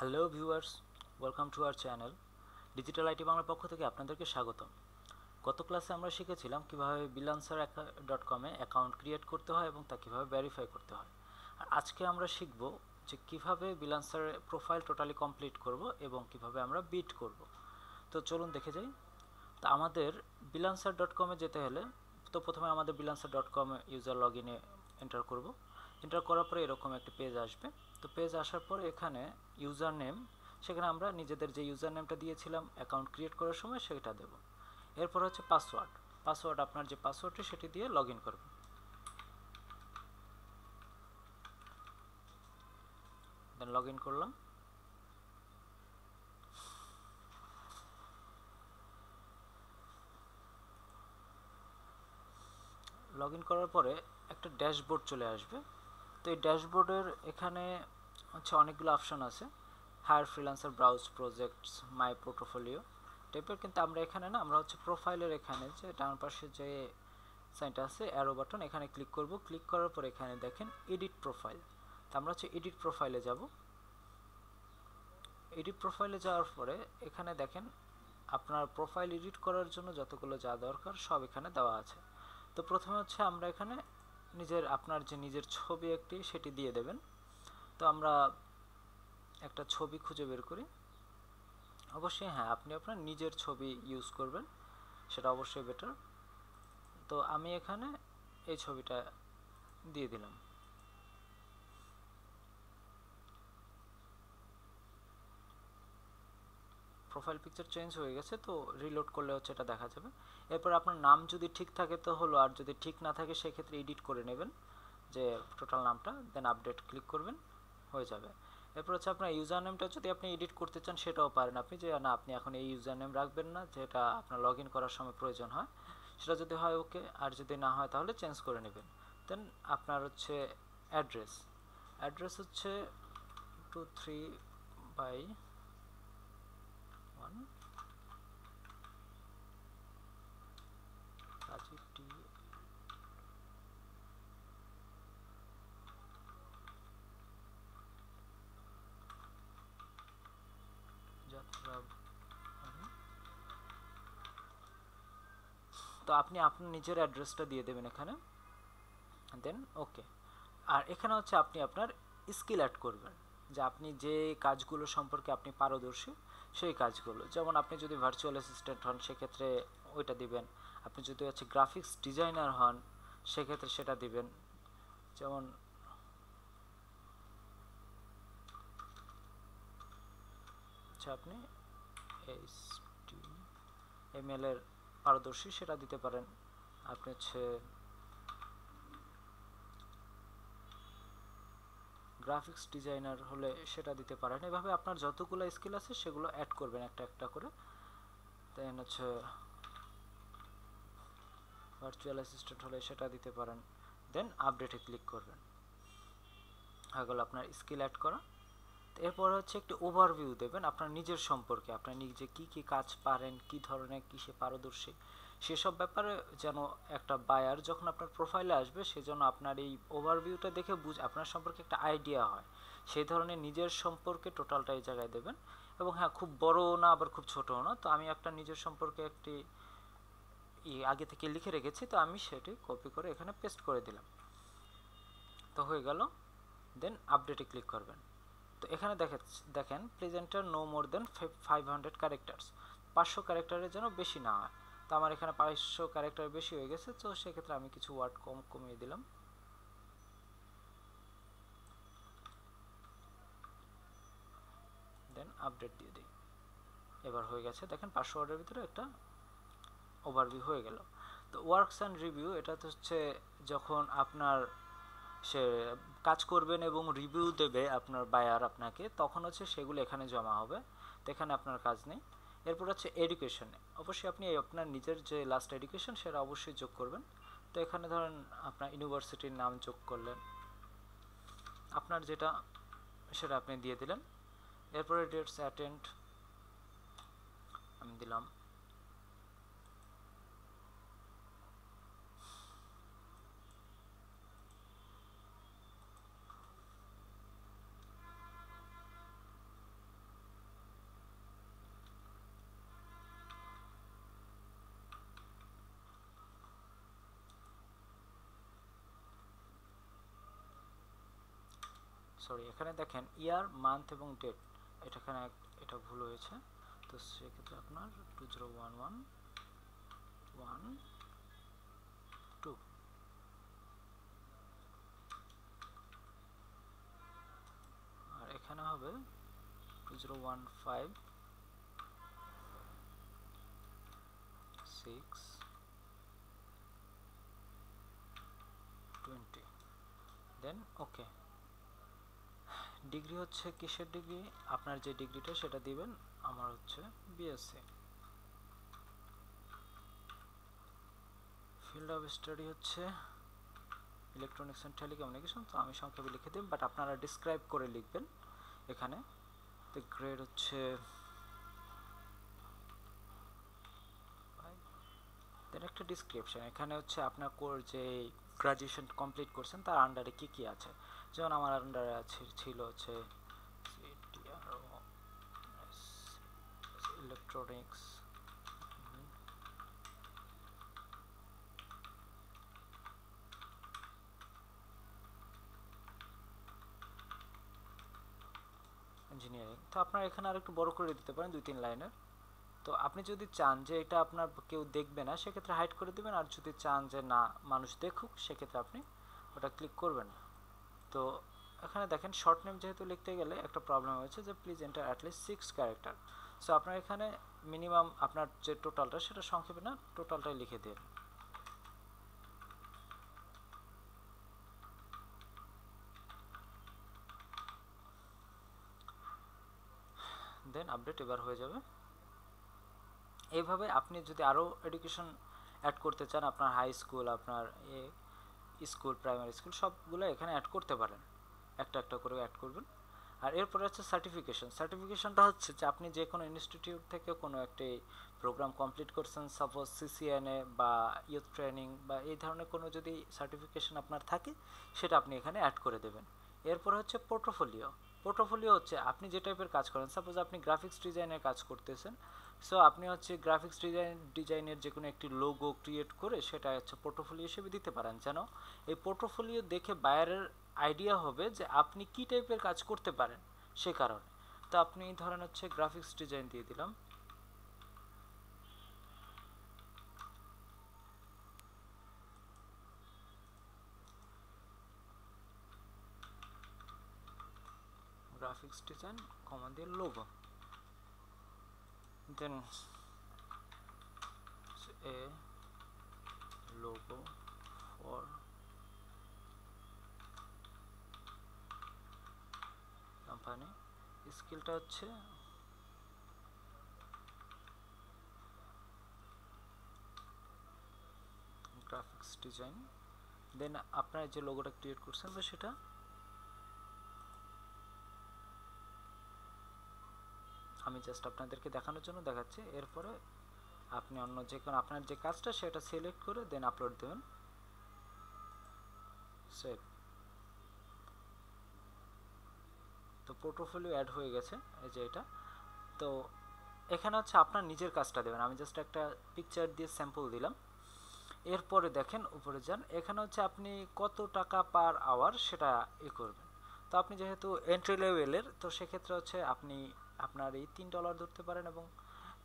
hello viewers welcome to our channel digital IT বাংলার পক্ষ থেকে আপনাদেরকে স্বাগতম গত ক্লাসে আমরা শিখেছিলাম কীভাবে বিলান্সার ডট কমে অ্যাকাউন্ট ক্রিয়েট করতে হয় এবং তা কীভাবে ভেরিফাই করতে হয় আর আজকে আমরা শিখব যে কিভাবে বিলান্সার প্রোফাইল টোটালি কমপ্লিট করব এবং কীভাবে আমরা বিট করব তো চলুন দেখে যাই তো আমাদের বিলান্সার ডট কমে যেতে হলে তো প্রথমে আমাদের freelancer dot com user log ইনে এন্টার করব এন্টার করার পরে এরকম একটি পেজ আসবে তো পেজ আসার পরে এখানে ইউজার নেম সেখানে আমরা নিজেদের যে ইউজার নেমটা দিয়েছিলাম অ্যাকাউন্ট ক্রিয়েট করার সময় সেটা দেব এরপর হচ্ছে পাসওয়ার্ড পাসওয়ার্ড আপনার যে পাসওয়ার্ডটি সেটি দিয়ে লগ ইন করবেন দেন লগ ইন করলাম লগ ইন করার পরে একটা ড্যাশবোর্ড চলে আসবে তো এই ড্যাশবোর্ডের এখানে হচ্ছে অনেকগুলো অপশান আছে hire freelancer browse projects my portfolio টাইপের কিন্তু আমরা এখানে না আমরা হচ্ছে প্রোফাইলের এখানে যে ডান পাশে যে সাইনটা আছে অ্যারো বাটন এখানে ক্লিক করব ক্লিক করার পর এখানে দেখেন এডিট প্রোফাইল তো আমরা হচ্ছে এডিট প্রোফাইলে যাব এডিট প্রোফাইলে যাওয়ার পরে এখানে দেখেন আপনার প্রোফাইল এডিট করার জন্য যতগুলো যা দরকার সব এখানে দেওয়া আছে তো প্রথমে হচ্ছে আমরা এখানে নিজের আপনার যে নিজের ছবি একটি সেটি দিয়ে দেবেন তো আমরা একটা ছবি খুঁজে বের করি অবশ্যই হ্যাঁ আপনি আপনার নিজের ছবি ইউজ করবেন সেটা অবশ্যই বেটার তো আমি এখানে এই ছবিটা দিয়ে দিলাম প্রোফাইল পিকচার চেঞ্জ হয়ে গেছে তো রিলোড করলে হচ্ছে এটা দেখা যাবে এরপর আপনার নাম যদি ঠিক থাকে তো হলো আর যদি ঠিক না থাকে সেক্ষেত্রে এডিট করে নেবেন যে টোটাল নামটা দেন আপডেট ক্লিক করবেন হয়ে যাবে এরপর হচ্ছে আপনার ইউজার নেমটা যদি আপনি এডিট করতে চান সেটাও পারেন আপনি যে না আপনি এখন এই ইউজার নেম রাখবেন না যেটা আপনার লগ করার সময় প্রয়োজন হয় সেটা যদি হয় ওকে আর যদি না হয় তাহলে চেঞ্জ করে নেবেন দেন আপনার হচ্ছে অ্যাড্রেস অ্যাড্রেস হচ্ছে two three by one Rajiv T তো আপনি আপনার নিজের অ্যাড্রেসটা দিয়ে দেবেন এখানে দেন ওকে আর এখানে হচ্ছে আপনি আপনার স্কিল অ্যাড করবেন যে আপনি যে কাজগুলো সম্পর্কে আপনি পারদর্শী সেই কাজগুলো যেমন আপনি যদি ভার্চুয়াল অ্যাসিস্ট্যান্ট হন সেক্ষেত্রে ওইটা দিবেন আপনি যদি হচ্ছে গ্রাফিক্স ডিজাইনার হন সেক্ষেত্রে সেটা দিবেন যেমন আচ্ছা আপনি এল এর পারদর্শী সেটা দিতে পারেন আপনি হচ্ছে গ্রাফিক্স ডিজাইনার হলে সেটা দিতে পারেন এভাবে আপনার যতগুলো স্কিল আছে সেগুলো অ্যাড করবেন একটা একটা করে দেন হচ্ছে ভার্চুয়াল অ্যাসিস্ট্যান্ট হলে সেটা দিতে পারেন দেন আপডেটে ক্লিক করবেন হয়ে গেল আপনার স্কিল অ্যাড করা এরপর হচ্ছে একটি ওভারভিউ দেবেন আপনার নিজের সম্পর্কে আপনার নিজে কি কি কাজ পারেন কি ধরনের কিসে পারদর্শী সেসব ব্যাপারে যেন একটা বায়ার যখন আপনার প্রোফাইলে আসবে সে যেন আপনার এই ওভারভিউটা দেখে বুঝ আপনার সম্পর্কে একটা আইডিয়া হয় সেই ধরনের নিজের সম্পর্কে টোটালটা এই জায়গায় দেবেন এবং হ্যাঁ খুব বড়ও না আবার খুব ছোটও না তো আমি একটা নিজের সম্পর্কে একটি ই আগে থেকে লিখে রেখেছি তো আমি সেটি কপি করে এখানে পেস্ট করে দিলাম তো হয়ে গেল দেন আপডেটে ক্লিক করবেন তো এখানে দেখেন দেখেন presenter no more than five hundred characters পাঁচশো ক্যারেক্টারের যেন বেশি না হয় তো আমার এখানে পাঁচশো ক্যারেক্টার বেশি হয়ে গেছে তো সেক্ষেত্রে আমি কিছু ওয়ার্ড কম কমিয়ে দিলাম দেন আপডেট দিয়ে দিই এবার হয়ে গেছে দেখেন পাঁচশো ওয়ার্ডের ভিতরে একটা ওভারভিউ হয়ে গেল তো ওয়ার্কস অ্যান্ড রিভিউ এটা তো হচ্ছে যখন আপনার সে কাজ করবেন এবং রিভিউ দেবে আপনার বায়ার আপনাকে তখন হচ্ছে সেগুলো এখানে জমা হবে তো এখানে আপনার কাজ নেই এরপর হচ্ছে এডুকেশন অবশ্যই আপনি আপনার নিজের যে লাস্ট এডুকেশন সেটা অবশ্যই যোগ করবেন তো এখানে ধরেন আপনার ইউনিভার্সিটির নাম যোগ করলেন আপনার যেটা সেটা আপনি দিয়ে দিলেন এরপরে ডেটস অ্যাটেন্ড আমি দিলাম সরি এখানে দেখেন ইয়ার মান্থ এবং ডেট এটা এখানে এটা ভুল হয়েছে তো সেক্ষেত্রে আপনার two zero one one one two আর এখানে হবে two zero one five six twenty then okay degree হচ্ছে কিসের ডিগ্রি আপনার যে ডিগ্রিটা সেটা দিবেন আমার হচ্ছে বিএসসি ফিল্ড অফ স্টাডি হচ্ছে ইলেকট্রনিক্স অ্যান্ড টেলিকমিউনিকেশন তো আমি সংক্ষেপে লিখে দিই বাট আপনারা ডিসক্রাইব করে লিখবেন এখানে তো গ্রেড হচ্ছে একটা ডিসক্রিপশন এখানে হচ্ছে আপনার কোর যে গ্রাজুয়েশন কমপ্লিট করছেন তার আন্ডারে কী কী আছে যেমন আমার আন্ডারে আছে ছিল হচ্ছে ইলেকট্রনিক্স ইঞ্জিনিয়ারিং তো আপনারা এখানে আর একটু বড় করে দিতে পারেন দুই তিন লাইনের তো আপনি যদি চান যে এটা আপনার কেউ দেখবে না সেক্ষেত্রে হাইড করে দেবেন আর যদি চান যে না মানুষ দেখুক সেক্ষেত্রে আপনি ওটা ক্লিক করবেন তো এখানে দেখেন শর্ট নেম যেহেতু লিখতে গেলে একটা প্রবলেম হয়েছে যে please enter at least six character so আপনার এখানে মিনিমাম আপনার যে টোটালটা সেটা সংক্ষেপে না টোটালটাই লিখে দিন দেন আপডেট এবার হয়ে যাবে এইভাবে আপনি যদি আরও এডুকেশন অ্যাড করতে চান আপনার হাই স্কুল আপনার এ স্কুল প্রাইমারি স্কুল সবগুলো এখানে অ্যাড করতে পারেন একটা একটা করে অ্যাড করবেন আর এরপরে হচ্ছে সার্টিফিকেশন সার্টিফিকেশনটা হচ্ছে যে আপনি যে কোনো ইনস্টিটিউট থেকে কোনো একটি প্রোগ্রাম কমপ্লিট করছেন সাপোজ সিসিএনএ বা ইউথ ট্রেনিং বা এই ধরনের কোনো যদি সার্টিফিকেশন আপনার থাকে সেটা আপনি এখানে অ্যাড করে দেবেন এরপর হচ্ছে পোর্টফোলিও পোর্টফোলিও হচ্ছে আপনি যে টাইপের কাজ করেন সাপোজ আপনি গ্রাফিক্স ডিজাইনের কাজ করতেছেন সো আপনি হচ্ছে গ্রাফিক্স ডিজাইন ডিজাইনের যে কোনো একটি লোগো ক্রিয়েট করে সেটা হচ্ছে পোর্টফোলিও হিসেবে দিতে পারেন যেন এই পোর্টফোলিও দেখে বায়ারের আইডিয়া হবে যে আপনি কি টাইপের কাজ করতে পারেন সে কারণে তো আপনি ধরেন হচ্ছে গ্রাফিক্স ডিজাইন দিয়ে দিলাম গ্রাফিক্স ডিজাইন কমা দিয়ে logo then a eh, logo for company স্কিলটা হচ্ছে গ্রাফিক্স ডিজাইন দেন আপনারা যে লোগোটা ক্রিয়েট করছেন তো সেটা আমি জাস্ট আপনাদেরকে দেখানোর জন্য দেখাচ্ছি এরপরে আপনি অন্য যে কোনো আপনার যে কাজটা সেটা সিলেক্ট করে দেন আপলোড দেবেন সেভ তো পোর্টফোলিও অ্যাড হয়ে গেছে এই যে এটা তো এখানে হচ্ছে আপনার নিজের কাজটা দেবেন আমি জাস্ট একটা পিকচার দিয়ে স্যাম্পল দিলাম এরপরে দেখেন উপরে যান এখানে হচ্ছে আপনি কত টাকা পার আওয়ার সেটা ই করবেন তো আপনি যেহেতু এন্ট্রি লেভেলের তো সেক্ষেত্রে হচ্ছে আপনি আপনার এই তিন ডলার ধরতে পারেন এবং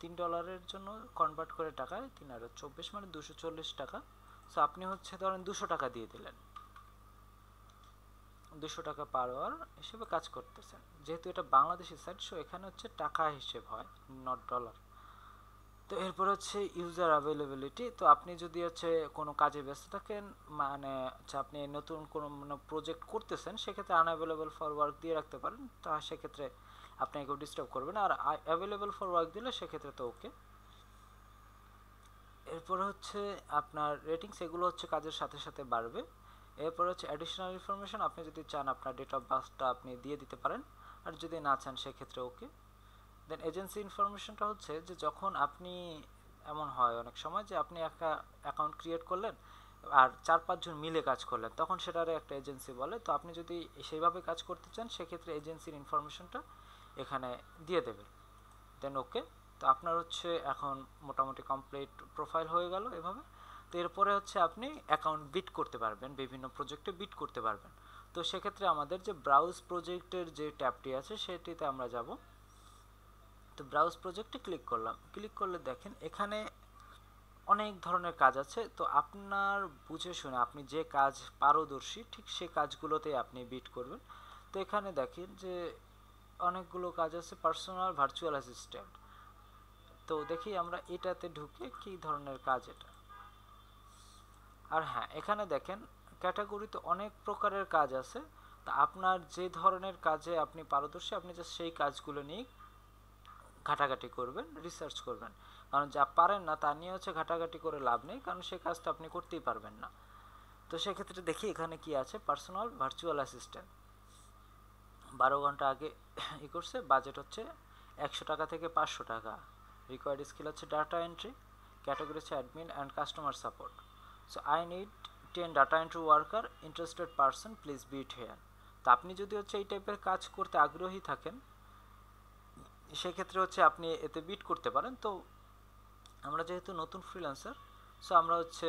তিন ডলারের জন্য কনভার্ট করে টাকায় তিন আর চব্বিশ মানে দুশো চল্লিশ টাকা সো আপনি হচ্ছে ধরেন দুশো টাকা দিয়ে দিলেন দুশো টাকা পার আওয়ার হিসেবে কাজ করতেছেন যেহেতু এটা বাংলাদেশি সাইট সো এখানে হচ্ছে টাকা হিসেব হয় নট ডলার তো এরপর হচ্ছে ইউজার অ্যাভেলেবিলিটি তো আপনি যদি হচ্ছে কোনো কাজে ব্যস্ত থাকেন মানে হচ্ছে আপনি নতুন কোনো প্রজেক্ট মানে করতেছেন সেক্ষেত্রে আনঅ্যাভেলেবল ফর ওয়ার্ক দিয়ে রাখতে পারেন তা সেক্ষেত্রে আপনাকে কেউ ডিস্টার্ব করবে না আর অ্যাভেলেবেল ফর ওয়ার্ক দিলে সেক্ষেত্রে তো ওকে এরপর হচ্ছে আপনার রেটিংস এগুলো হচ্ছে কাজের সাথে সাথে বাড়বে এরপর হচ্ছে অ্যাডিশনাল ইনফরমেশন আপনি যদি চান আপনার ডেট অফ বার্থটা আপনি দিয়ে দিতে পারেন আর যদি না চান সেক্ষেত্রে ওকে দেন এজেন্সি ইনফরমেশনটা হচ্ছে যে যখন আপনি এমন হয় অনেক সময় যে আপনি একটা অ্যাকাউন্ট ক্রিয়েট করলেন আর চার পাঁচজন মিলে কাজ করলেন তখন সেটারে একটা এজেন্সি বলে তো আপনি যদি সেইভাবে কাজ করতে চান সেক্ষেত্রে এজেন্সির ইনফরমেশনটা এখানে দিয়ে দেবে দেন ওকে তো আপনার হচ্ছে এখন মোটামুটি কমপ্লিট প্রোফাইল হয়ে গেল এভাবে তো এরপরে হচ্ছে আপনি অ্যাকাউন্ট বিট করতে পারবেন বিভিন্ন প্রজেক্টে বিট করতে পারবেন তো সেক্ষেত্রে আমাদের যে ব্রাউজ প্রজেক্টের যে ট্যাবটি আছে সেটিতে আমরা যাব তো ব্রাউজ প্রজেক্টে ক্লিক করলাম ক্লিক করলে দেখেন এখানে অনেক ধরনের কাজ আছে তো আপনার বুঝে শুনে আপনি যে কাজ পারদর্শী ঠিক সে কাজগুলোতে আপনি বিট করবেন তো এখানে দেখেন যে অনেকগুলো কাজ আছে পার্সোনাল ভার্চুয়াল অ্যাসিস্ট্যান্ট তো দেখি আমরা এটাতে ঢুকে কি ধরনের কাজ এটা আর হ্যাঁ এখানে দেখেন ক্যাটাগরিতে অনেক প্রকারের কাজ আছে তা আপনার যে ধরনের কাজে আপনি পারদর্শী আপনি যে সেই কাজগুলো নিয়ে ঘাটাঘাটি করবেন রিসার্চ করবেন কারণ যা পারেন না তা নিয়ে হচ্ছে ঘাটাঘাটি করে লাভ নেই কারণ সেই কাজটা আপনি করতেই পারবেন না তো সেক্ষেত্রে দেখি এখানে কি আছে পার্সোনাল ভার্চুয়াল অ্যাসিস্ট্যান্ট বারো ঘন্টা আগে ই করছে বাজেট হচ্ছে একশো টাকা থেকে পাঁচশো টাকা রিকোয়ার্ড স্কিল হচ্ছে ডাটা এন্ট্রি ক্যাটাগরি হচ্ছে admin and customer support so I need ten data entry worker interested person please bid here তো আপনি যদি হচ্ছে এই টাইপের কাজ করতে আগ্রহী থাকেন সেক্ষেত্রে হচ্ছে আপনি এতে বিট করতে পারেন তো আমরা যেহেতু নতুন ফ্রিল্যান্সার সো আমরা হচ্ছে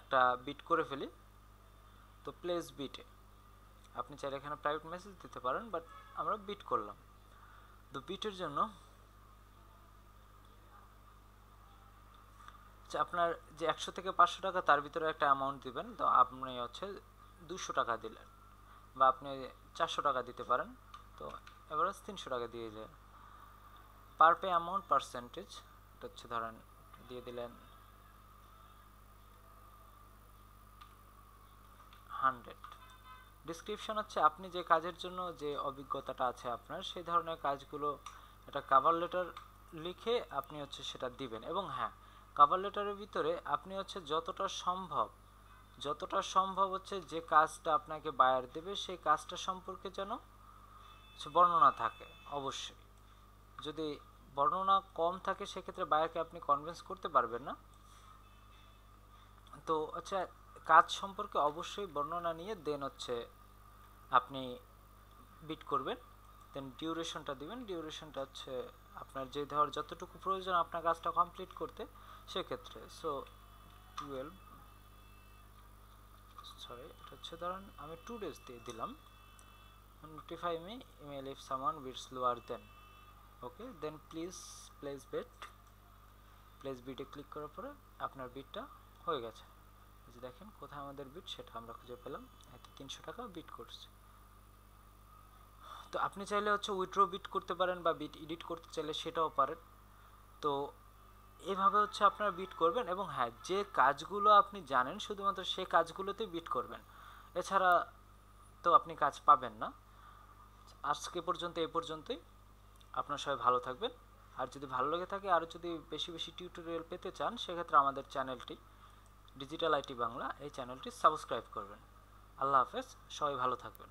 একটা বিট করে ফেলি তো প্লেস বিটে আপনি চাইলে এখানে প্রাইভেট মেসেজ দিতে পারেন বাট আমরা বিট করলাম তো বিটের জন্য আপনার যে একশো থেকে পাঁচশো টাকা তার ভিতরে একটা অ্যামাউন্ট দিবেন তো আপনি হচ্ছে দুশো টাকা দিলেন বা আপনি চারশো টাকা দিতে পারেন তো এবার তিনশো টাকা দিয়ে দিলেন পার পে অ্যামাউন্ট পার্সেন্টেজ হচ্ছে ধরেন দিয়ে দিলেন হান্ড্রেড ডিসক্রিপশন হচ্ছে আপনি যে কাজের জন্য যে অভিজ্ঞতাটা আছে আপনার সেই ধরনের কাজগুলো একটা কাভার লেটার লিখে আপনি হচ্ছে সেটা দিবেন এবং হ্যাঁ কাভার লেটারের ভিতরে আপনি হচ্ছে যতটা সম্ভব যতটা সম্ভব হচ্ছে যে কাজটা আপনাকে বায়ার দেবে সেই কাজটা সম্পর্কে যেন বর্ণনা থাকে অবশ্যই যদি বর্ণনা কম থাকে সেক্ষেত্রে বায়ারকে আপনি কনভিন্স করতে পারবেন না তো আচ্ছা কাজ সম্পর্কে অবশ্যই বর্ণনা নিয়ে দেন হচ্ছে আপনি বিট করবেন দেন ডিউরেশনটা দিবেন ডিউরেশনটা হচ্ছে আপনার যে ধর যতটুকু প্রয়োজন আপনার কাজটা কমপ্লিট করতে সেক্ষেত্রে সো টুয়েলভ সরি এটা হচ্ছে ধরেন আমি টু ডেজ দিয়ে দিলাম notify me email if someone bids lower then okay then please place bid place বিটে ক্লিক করার পরে আপনার বিটটা হয়ে গেছে যে দেখেন কোথায় আমাদের বিট সেটা আমরা খুঁজে পেলাম এতে তিনশো টাকা বিট করছে তো আপনি চাইলে হচ্ছে উইথড্রো বিট করতে পারেন বা বিট এডিট করতে চাইলে সেটাও পারেন তো এভাবে হচ্ছে আপনারা বিট করবেন এবং হ্যাঁ যে কাজগুলো আপনি জানেন শুধুমাত্র সে কাজগুলোতে বিট করবেন এছাড়া তো আপনি কাজ পাবেন না আজকে পর্যন্ত এ পর্যন্তই আপনার সবাই ভালো থাকবেন আর যদি ভালো লেগে থাকে আরও যদি বেশি বেশি টিউটোরিয়াল পেতে চান সেক্ষেত্রে আমাদের চ্যানেলটি ডিজিটাল আইটি বাংলা এই চ্যানেলটি সাবস্ক্রাইব করবেন আল্লাহ হাফেজ সবাই ভালো থাকবেন